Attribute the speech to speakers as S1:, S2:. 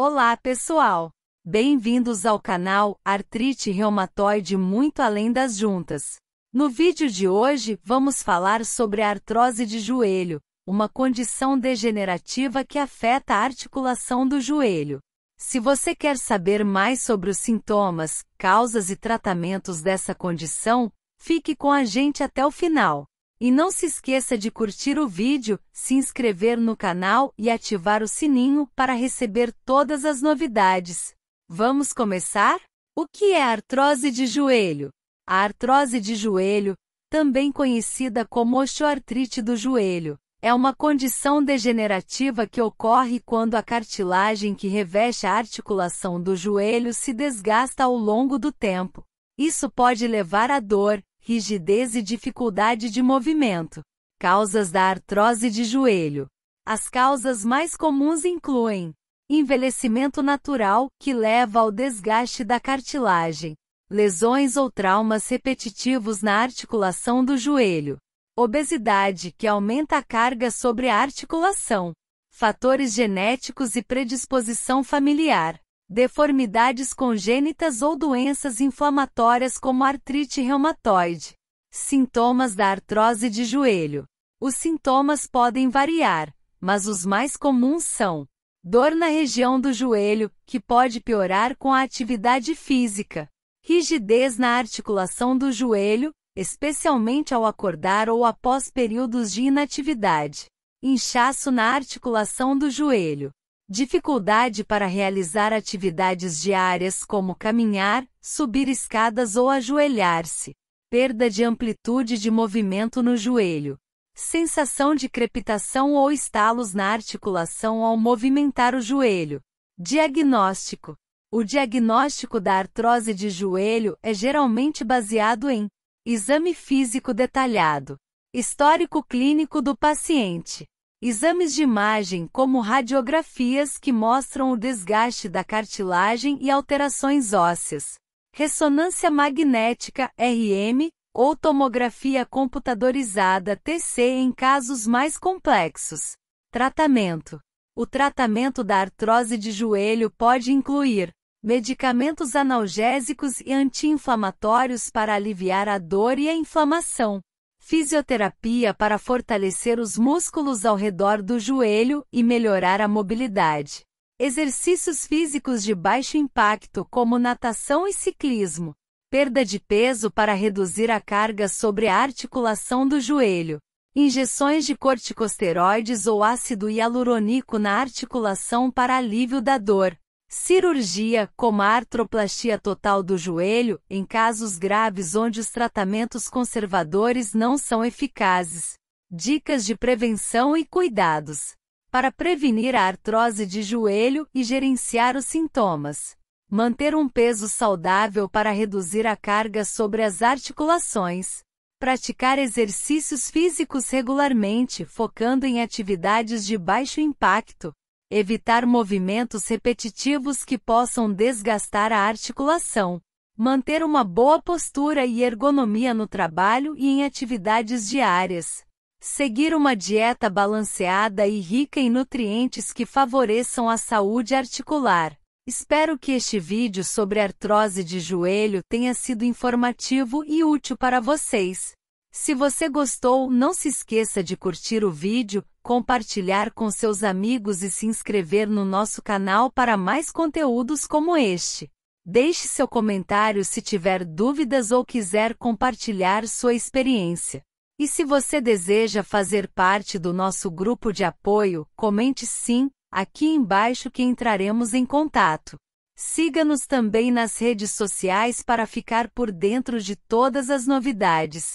S1: Olá, pessoal! Bem-vindos ao canal Artrite Reumatoide Muito Além das Juntas. No vídeo de hoje, vamos falar sobre a artrose de joelho, uma condição degenerativa que afeta a articulação do joelho. Se você quer saber mais sobre os sintomas, causas e tratamentos dessa condição, fique com a gente até o final. E não se esqueça de curtir o vídeo, se inscrever no canal e ativar o sininho para receber todas as novidades. Vamos começar? O que é artrose de joelho? A artrose de joelho, também conhecida como osteoartrite do joelho, é uma condição degenerativa que ocorre quando a cartilagem que reveste a articulação do joelho se desgasta ao longo do tempo. Isso pode levar à dor, rigidez e dificuldade de movimento. Causas da artrose de joelho. As causas mais comuns incluem envelhecimento natural, que leva ao desgaste da cartilagem, lesões ou traumas repetitivos na articulação do joelho, obesidade, que aumenta a carga sobre a articulação, fatores genéticos e predisposição familiar deformidades congênitas ou doenças inflamatórias como artrite reumatoide. Sintomas da artrose de joelho. Os sintomas podem variar, mas os mais comuns são dor na região do joelho, que pode piorar com a atividade física, rigidez na articulação do joelho, especialmente ao acordar ou após períodos de inatividade, inchaço na articulação do joelho, dificuldade para realizar atividades diárias como caminhar, subir escadas ou ajoelhar-se, perda de amplitude de movimento no joelho, sensação de crepitação ou estalos na articulação ao movimentar o joelho. Diagnóstico: O diagnóstico da artrose de joelho é geralmente baseado em exame físico detalhado, histórico clínico do paciente Exames de imagem como radiografias que mostram o desgaste da cartilagem e alterações ósseas. Ressonância magnética RM ou tomografia computadorizada TC em casos mais complexos. Tratamento. O tratamento da artrose de joelho pode incluir medicamentos analgésicos e anti-inflamatórios para aliviar a dor e a inflamação Fisioterapia para fortalecer os músculos ao redor do joelho e melhorar a mobilidade. Exercícios físicos de baixo impacto, como natação e ciclismo. Perda de peso para reduzir a carga sobre a articulação do joelho. Injeções de corticosteroides ou ácido hialurônico na articulação para alívio da dor. Cirurgia, como a artroplastia total do joelho, em casos graves onde os tratamentos conservadores não são eficazes. Dicas de prevenção e cuidados para prevenir a artrose de joelho e gerenciar os sintomas. Manter um peso saudável para reduzir a carga sobre as articulações. Praticar exercícios físicos regularmente, focando em atividades de baixo impacto evitar movimentos repetitivos que possam desgastar a articulação, manter uma boa postura e ergonomia no trabalho e em atividades diárias, seguir uma dieta balanceada e rica em nutrientes que favoreçam a saúde articular. Espero que este vídeo sobre artrose de joelho tenha sido informativo e útil para vocês. Se você gostou, não se esqueça de curtir o vídeo, compartilhar com seus amigos e se inscrever no nosso canal para mais conteúdos como este. Deixe seu comentário se tiver dúvidas ou quiser compartilhar sua experiência. E se você deseja fazer parte do nosso grupo de apoio, comente sim aqui embaixo que entraremos em contato. Siga-nos também nas redes sociais para ficar por dentro de todas as novidades.